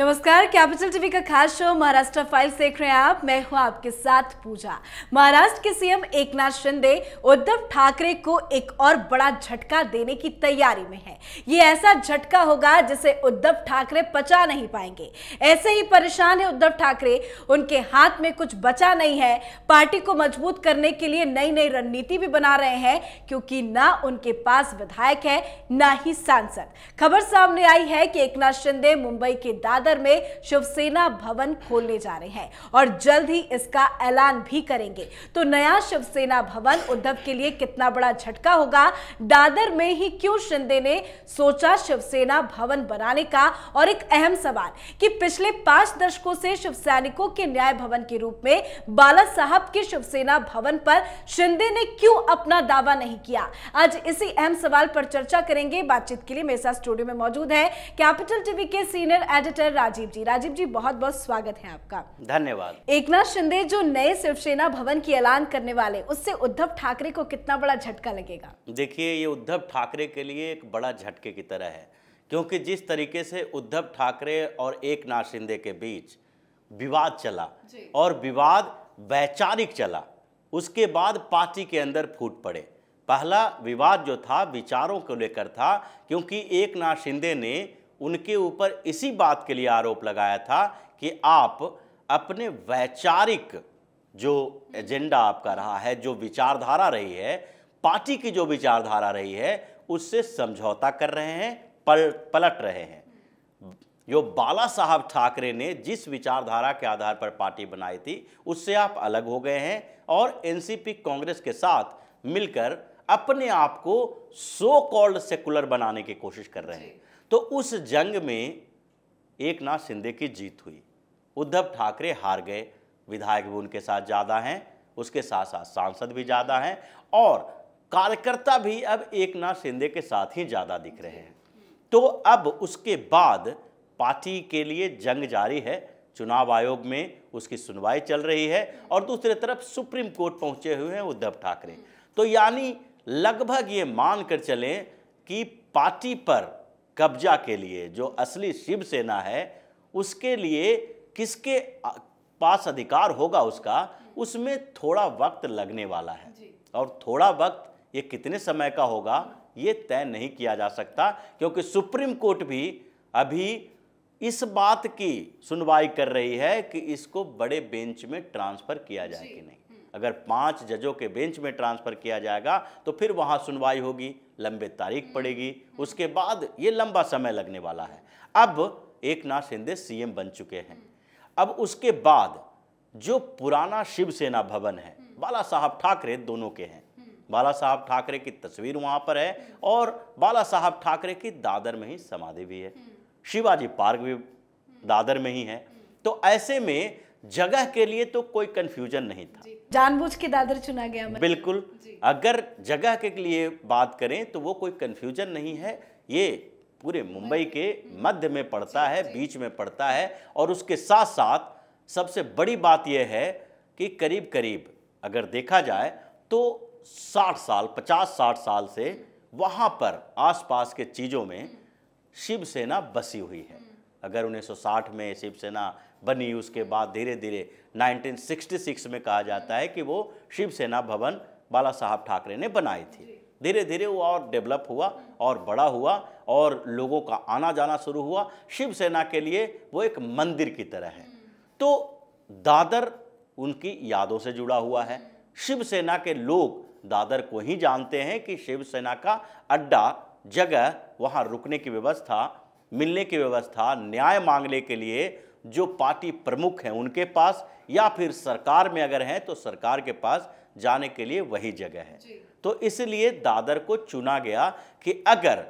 नमस्कार capital TV का खास शो महाराष्ट्र फाइल देख रहे हैं आप मैं हूं आपके साथ पूजा महाराष्ट्र के सीएम एकनाथ शिंदे उद्धव ठाकरे को एक और बड़ा झटका देने की तैयारी में है ये ऐसा झटका होगा जिसे उद्धव ठाकरे पचा नहीं पाएंगे ऐसे ही परेशान है उद्धव ठाकरे उनके हाथ में कुछ बचा नहीं है पार्टी को मजबूत करने के लिए नई नई रणनीति भी बना रहे हैं क्योंकि ना उनके पास विधायक है ना ही सांसद खबर सामने आई है कि एक शिंदे मुंबई के दादा दादर में शिवसेना भवन खोलने जा रहे हैं और जल्द ही इसका ऐलान भी करेंगे तो नया शिवसेना भवन उद्धव के लिए कितना बड़ा झटका होगा दादर में ही क्यों शिंदे ने सोचा शिवसेना भवन बनाने का और एक अहम सवाल कि पिछले पांच दशकों से शिव सैनिकों के न्याय भवन के रूप में बाला साहब के शिवसेना भवन पर शिंदे ने क्यों अपना दावा नहीं किया आज इसी अहम सवाल पर चर्चा करेंगे बातचीत के लिए मेरे साथ स्टूडियो में मौजूद है कैपिटल टीवी के सीनियर एडिटर राजीव जी राजीव जी बहुत बहुत स्वागत है आपका धन्यवाद एक शिंदे जो नए शिवसेना भवन की ऐलान करने वाले उससे उद्धव ठाकरे को कितना बड़ा झटका लगेगा देखिए ये उद्धव ठाकरे के लिए एक बड़ा झटके की तरह है क्योंकि जिस तरीके से उद्धव ठाकरे और एक शिंदे के बीच विवाद चला और विवाद वैचारिक चला उसके बाद पार्टी के अंदर फूट पड़े पहला विवाद जो था विचारों को लेकर था क्योंकि एक नाथ शिंदे ने उनके ऊपर इसी बात के लिए आरोप लगाया था कि आप अपने वैचारिक जो एजेंडा आपका रहा है जो विचारधारा रही है पार्टी की जो विचारधारा रही है उससे समझौता कर रहे हैं पल पलट रहे हैं जो बाला साहब ठाकरे ने जिस विचारधारा के आधार पर पार्टी बनाई थी उससे आप अलग हो गए हैं और एनसीपी कांग्रेस के साथ मिलकर अपने आप को सो कॉल्ड सेकुलर बनाने की कोशिश कर रहे हैं तो उस जंग में एक नाथ शिंदे की जीत हुई उद्धव ठाकरे हार गए विधायक भी उनके साथ ज़्यादा हैं उसके साथ साथ सांसद भी ज़्यादा हैं और कार्यकर्ता भी अब एक नाथ शिंदे के साथ ही ज़्यादा दिख रहे हैं तो अब उसके बाद पार्टी के लिए जंग जारी है चुनाव आयोग में उसकी सुनवाई चल रही है और दूसरी तरफ सुप्रीम कोर्ट पहुंचे हुए हैं उद्धव ठाकरे तो यानी लगभग ये मान कर चलें कि पार्टी पर कब्जा के लिए जो असली शिव सेना है उसके लिए किसके पास अधिकार होगा उसका उसमें थोड़ा वक्त लगने वाला है और थोड़ा वक्त ये कितने समय का होगा ये तय नहीं किया जा सकता क्योंकि सुप्रीम कोर्ट भी अभी इस बात की सुनवाई कर रही है कि इसको बड़े बेंच में ट्रांसफ़र किया जाए कि नहीं अगर पांच जजों के बेंच में ट्रांसफ़र किया जाएगा तो फिर वहाँ सुनवाई होगी लंबे तारीख पड़ेगी उसके बाद ये लंबा समय लगने वाला है अब एक नाथ शिंदे सीएम बन चुके हैं अब उसके बाद जो पुराना शिवसेना भवन है बाला साहब ठाकरे दोनों के हैं बाला साहब ठाकरे की तस्वीर वहाँ पर है और बाला साहब ठाकरे की दादर में ही समाधि भी है शिवाजी पार्क भी दादर में ही है तो ऐसे में जगह के लिए तो कोई कन्फ्यूजन नहीं था जानबूझ के दादर चुना गया मतलब। बिल्कुल अगर जगह के लिए बात करें तो वो कोई कन्फ्यूजन नहीं है ये पूरे मुंबई के हम्म। मध्य में पड़ता है बीच में पड़ता है और उसके साथ साथ सबसे बड़ी बात यह है कि करीब करीब अगर देखा जाए तो 60 साल 50-60 साल से हम्म। वहाँ पर आसपास के चीज़ों में हम्म। शिवसेना बसी हुई है अगर 1960 में शिवसेना बनी उसके बाद धीरे धीरे 1966 में कहा जाता है कि वो शिवसेना भवन बाला साहब ठाकरे ने बनाई थी धीरे धीरे वो और डेवलप हुआ और बड़ा हुआ और लोगों का आना जाना शुरू हुआ शिवसेना के लिए वो एक मंदिर की तरह है हम्म। तो दादर उनकी यादों से जुड़ा हुआ है शिवसेना के लोग दादर को ही जानते हैं कि शिवसेना का अड्डा जगह वहाँ रुकने की व्यवस्था मिलने की व्यवस्था न्याय मांगने के लिए जो पार्टी प्रमुख हैं उनके पास या फिर सरकार में अगर हैं तो सरकार के पास जाने के लिए वही जगह है तो इसलिए दादर को चुना गया कि अगर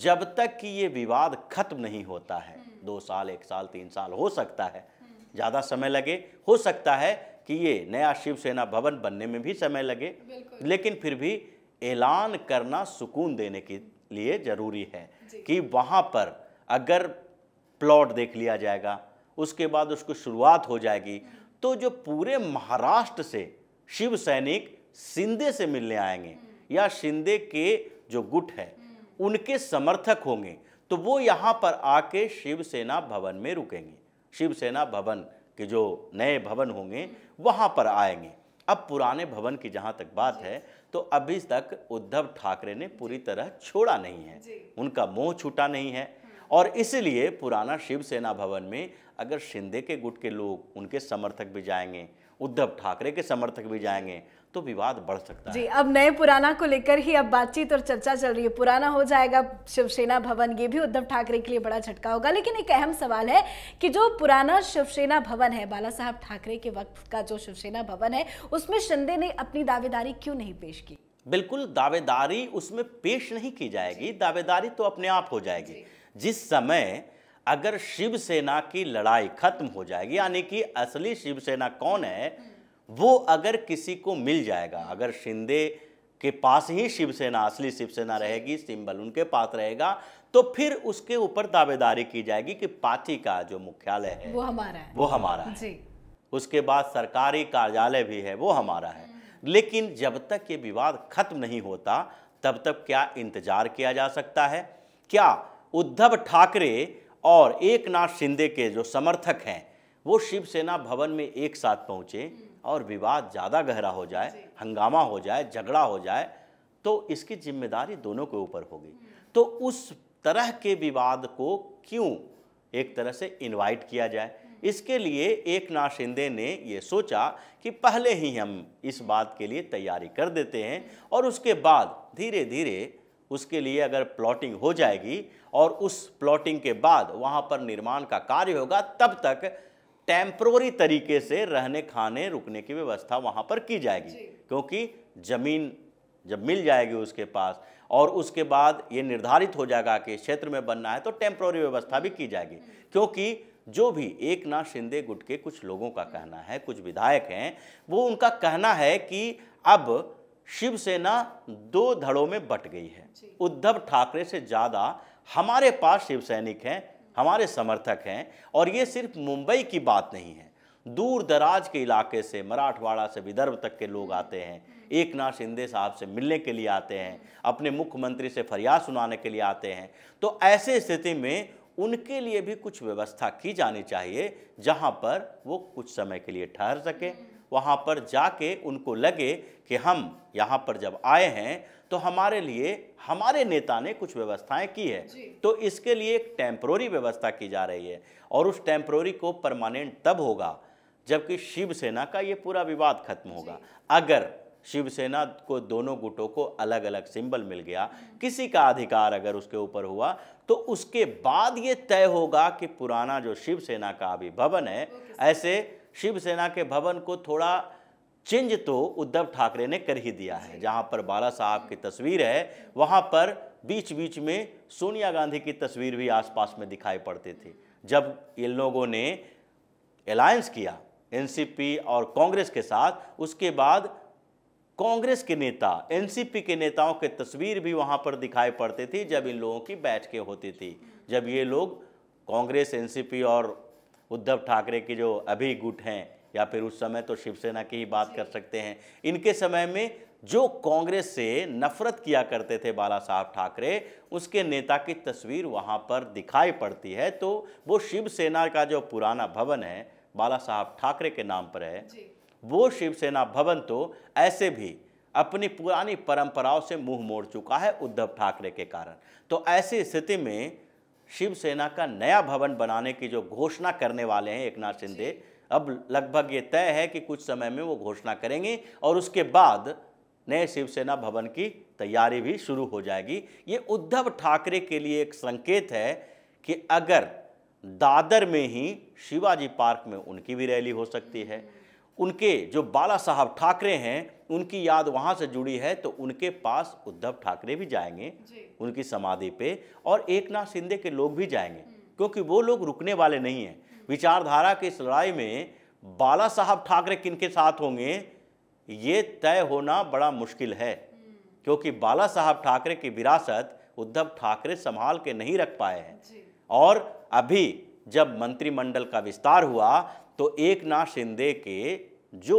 जब तक कि ये विवाद खत्म नहीं होता है हम्म। दो साल एक साल तीन साल हो सकता है हम्म। ज़्यादा समय लगे हो सकता है कि ये नया शिवसेना भवन बनने में भी समय लगे लेकिन फिर भी ऐलान करना सुकून देने के लिए ज़रूरी है कि वहाँ पर अगर प्लॉट देख लिया जाएगा उसके बाद उसको शुरुआत हो जाएगी तो जो पूरे महाराष्ट्र से शिव सैनिक शिंदे से मिलने आएंगे या शिंदे के जो गुट है उनके समर्थक होंगे तो वो यहाँ पर आके शिवसेना भवन में रुकेंगे शिवसेना भवन के जो नए भवन होंगे वहाँ पर आएंगे अब पुराने भवन की जहाँ तक बात है तो अभी तक उद्धव ठाकरे ने पूरी तरह छोड़ा नहीं है उनका मोह छूटा नहीं है और इसलिए पुराना शिवसेना भवन में अगर शिंदे के गुट के लोग उनके समर्थक भी जाएंगे उद्धव ठाकरे के समर्थक भी जाएंगे तो विवाद बढ़ सकता जी, है जी अब नए पुराना को लेकर ही अब बातचीत और चर्चा चल रही है पुराना हो जाएगा शिवसेना भवन ये भी उद्धव ठाकरे के लिए बड़ा झटका होगा लेकिन एक अहम सवाल है कि जो पुराना शिवसेना भवन है बाला साहब ठाकरे के वक्त का जो शिवसेना भवन है उसमें शिंदे ने अपनी दावेदारी क्यों नहीं पेश की बिल्कुल दावेदारी उसमें पेश नहीं की जाएगी दावेदारी तो अपने आप हो जाएगी जिस समय अगर शिवसेना की लड़ाई खत्म हो जाएगी यानी कि असली शिवसेना कौन है वो अगर किसी को मिल जाएगा अगर शिंदे के पास ही शिवसेना असली शिवसेना रहेगी सिंबल उनके पास रहेगा तो फिर उसके ऊपर दावेदारी की जाएगी कि पार्टी का जो मुख्यालय है वो हमारा है वो हमारा है जी। उसके बाद सरकारी कार्यालय भी है वो हमारा है लेकिन जब तक ये विवाद खत्म नहीं होता तब तक क्या इंतजार किया जा सकता है क्या उद्धव ठाकरे और एकनाथ शिंदे के जो समर्थक हैं वो शिवसेना भवन में एक साथ पहुँचे और विवाद ज़्यादा गहरा हो जाए हंगामा हो जाए झगड़ा हो जाए तो इसकी जिम्मेदारी दोनों के ऊपर होगी तो उस तरह के विवाद को क्यों एक तरह से इनवाइट किया जाए इसके लिए एक नाथ शिंदे ने ये सोचा कि पहले ही हम इस बात के लिए तैयारी कर देते हैं और उसके बाद धीरे धीरे उसके लिए अगर प्लॉटिंग हो जाएगी और उस प्लॉटिंग के बाद वहाँ पर निर्माण का कार्य होगा तब तक टेम्प्रोरी तरीके से रहने खाने रुकने की व्यवस्था वहाँ पर की जाएगी क्योंकि ज़मीन जब मिल जाएगी उसके पास और उसके बाद ये निर्धारित हो जाएगा कि क्षेत्र में बनना है तो टेम्प्रोरी व्यवस्था भी की जाएगी क्योंकि जो भी एक नाथ शिंदे गुट के कुछ लोगों का कहना है कुछ विधायक हैं वो उनका कहना है कि अब शिवसेना दो धड़ों में बट गई है उद्धव ठाकरे से ज़्यादा हमारे पास शिव सैनिक हैं हमारे समर्थक हैं और ये सिर्फ मुंबई की बात नहीं है दूर दराज के इलाके से मराठवाड़ा से विदर्भ तक के लोग आते हैं एक नाथ शिंदे साहब से मिलने के लिए आते हैं अपने मुख्यमंत्री से फरियाद सुनाने के लिए आते हैं तो ऐसे स्थिति में उनके लिए भी कुछ व्यवस्था की जानी चाहिए जहाँ पर वो कुछ समय के लिए ठहर सकें वहाँ पर जाके उनको लगे कि हम यहाँ पर जब आए हैं तो हमारे लिए हमारे नेता ने कुछ व्यवस्थाएं की है तो इसके लिए एक टेम्प्रोरी व्यवस्था की जा रही है और उस टेम्प्रोरी को परमानेंट तब होगा जबकि शिवसेना का ये पूरा विवाद खत्म होगा अगर शिवसेना को दोनों गुटों को अलग अलग सिंबल मिल गया किसी का अधिकार अगर उसके ऊपर हुआ तो उसके बाद ये तय होगा कि पुराना जो शिवसेना का अभी भवन है ऐसे शिवसेना के भवन को थोड़ा चेंज तो उद्धव ठाकरे ने कर ही दिया है जहां पर बाला साहब की तस्वीर है वहां पर बीच बीच में सोनिया गांधी की तस्वीर भी आसपास में दिखाई पड़ती थी जब इन लोगों ने अलायंस किया एनसीपी और कांग्रेस के साथ उसके बाद कांग्रेस के नेता एनसीपी के नेताओं के तस्वीर भी वहां पर दिखाई पड़ती थी जब इन लोगों की बैठकें होती थी जब ये लोग कांग्रेस एनसीपी और उद्धव ठाकरे के जो अभी गुट हैं या फिर उस समय तो शिवसेना की ही बात कर सकते हैं इनके समय में जो कांग्रेस से नफरत किया करते थे बाला साहब ठाकरे उसके नेता की तस्वीर वहाँ पर दिखाई पड़ती है तो वो शिवसेना का जो पुराना भवन है बाला साहब ठाकरे के नाम पर है वो शिवसेना भवन तो ऐसे भी अपनी पुरानी परंपराओं से मुंह मोड़ चुका है उद्धव ठाकरे के कारण तो ऐसी स्थिति में शिवसेना का नया भवन बनाने की जो घोषणा करने वाले हैं एक नाथ शिंदे अब लगभग ये तय है कि कुछ समय में वो घोषणा करेंगे और उसके बाद नए शिवसेना भवन की तैयारी भी शुरू हो जाएगी ये उद्धव ठाकरे के लिए एक संकेत है कि अगर दादर में ही शिवाजी पार्क में उनकी भी रैली हो सकती है उनके जो बाला साहब ठाकरे हैं उनकी याद वहाँ से जुड़ी है तो उनके पास उद्धव ठाकरे भी जाएंगे उनकी समाधि पे और एक नाथ शिंदे के लोग भी जाएंगे हम्म। क्योंकि वो लोग रुकने वाले नहीं हैं हम्म। विचारधारा की इस लड़ाई में बाला साहब ठाकरे किन के साथ होंगे ये तय होना बड़ा मुश्किल है हम्म। क्योंकि बाला साहब ठाकरे की विरासत उद्धव ठाकरे संभाल के नहीं रख पाए हैं और अभी जब मंत्रिमंडल का विस्तार हुआ तो एक नाथ शिंदे के जो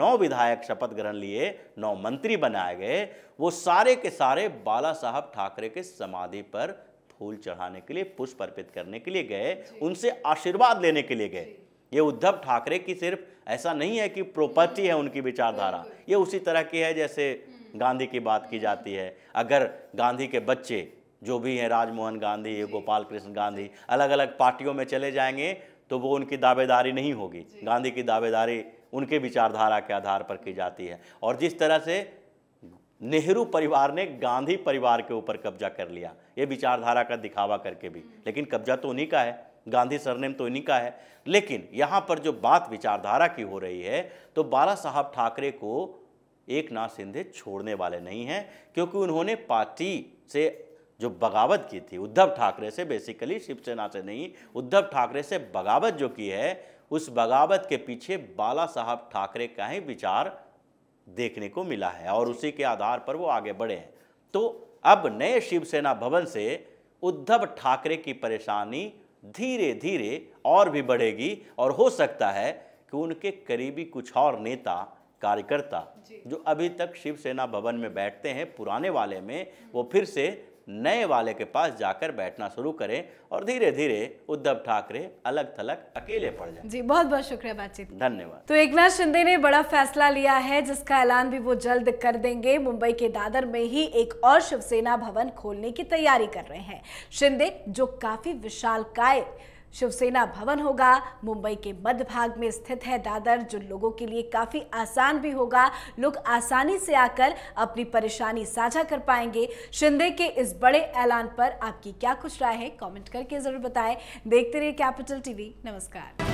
नौ विधायक शपथ ग्रहण लिए नौ मंत्री बनाए गए वो सारे के सारे बाला साहब ठाकरे के समाधि पर फूल चढ़ाने के लिए पुष्प अर्पित करने के लिए गए उनसे आशीर्वाद लेने के लिए गए ये उद्धव ठाकरे की सिर्फ ऐसा नहीं है कि प्रॉपर्टी है उनकी विचारधारा ये उसी तरह की है जैसे हम्म। गांधी की बात की जाती है अगर गांधी के बच्चे जो भी हैं राजमोहन गांधी गोपाल कृष्ण गांधी अलग अलग पार्टियों में चले जाएंगे तो वो उनकी दावेदारी नहीं होगी गांधी की दावेदारी उनके विचारधारा के आधार पर की जाती है और जिस तरह से नेहरू परिवार ने गांधी परिवार के ऊपर कब्जा कर लिया ये विचारधारा का दिखावा करके भी लेकिन कब्जा तो उन्हीं का है गांधी सरनेम तो इन्हीं का है लेकिन यहाँ पर जो बात विचारधारा की हो रही है तो बाला साहब ठाकरे को एक नाथ सिंधे छोड़ने वाले नहीं हैं क्योंकि उन्होंने पार्टी से जो बगावत की थी उद्धव ठाकरे से बेसिकली शिवसेना से नहीं उद्धव ठाकरे से बगावत जो की है उस बगावत के पीछे बाला साहब ठाकरे का ही विचार देखने को मिला है और उसी के आधार पर वो आगे बढ़े हैं तो अब नए शिवसेना भवन से उद्धव ठाकरे की परेशानी धीरे धीरे और भी बढ़ेगी और हो सकता है कि उनके करीबी कुछ और नेता कार्यकर्ता जो अभी तक शिवसेना भवन में बैठते हैं पुराने वाले में वो फिर से नए वाले के पास जाकर बैठना शुरू करें और धीरे धीरे उद्धव ठाकरे अलग थलग अकेले पड़ जाएं। जी बहुत बहुत शुक्रिया बातचीत धन्यवाद तो एक नाथ शिंदे ने बड़ा फैसला लिया है जिसका ऐलान भी वो जल्द कर देंगे मुंबई के दादर में ही एक और शिवसेना भवन खोलने की तैयारी कर रहे हैं शिंदे जो काफी विशाल काय शिवसेना भवन होगा मुंबई के मध्य भाग में स्थित है दादर जो लोगों के लिए काफ़ी आसान भी होगा लोग आसानी से आकर अपनी परेशानी साझा कर पाएंगे शिंदे के इस बड़े ऐलान पर आपकी क्या कुछ राय है कमेंट करके ज़रूर बताएं देखते रहिए कैपिटल टीवी नमस्कार